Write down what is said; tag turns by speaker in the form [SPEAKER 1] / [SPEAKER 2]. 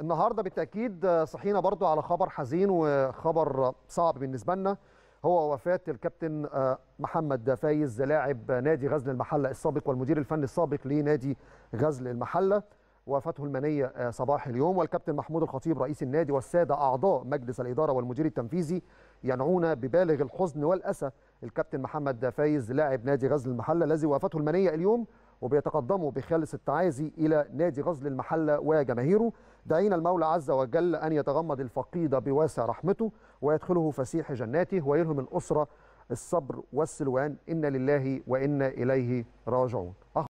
[SPEAKER 1] النهارده بالتاكيد صحينا برضو على خبر حزين وخبر صعب بالنسبه لنا هو وفاه الكابتن آه، محمد فايز لاعب نادي غزل المحله السابق والمدير الفني السابق لنادي غزل المحله وفاته المنيه آه، صباح اليوم والكابتن محمود الخطيب رئيس النادي والساده اعضاء مجلس الاداره والمدير التنفيذي ينعون ببالغ الحزن والاسى الكابتن محمد فايز لاعب نادي غزل المحله الذي وافته المنيه اليوم وبيتقدموا بخالص التعازي إلى نادي غزل المحلة وجماهيره دعينا المولى عز وجل أن يتغمد الفقيد بواسع رحمته ويدخله فسيح جناته ويلهم الأسرة الصبر والسلوان إن لله وإنا إليه راجعون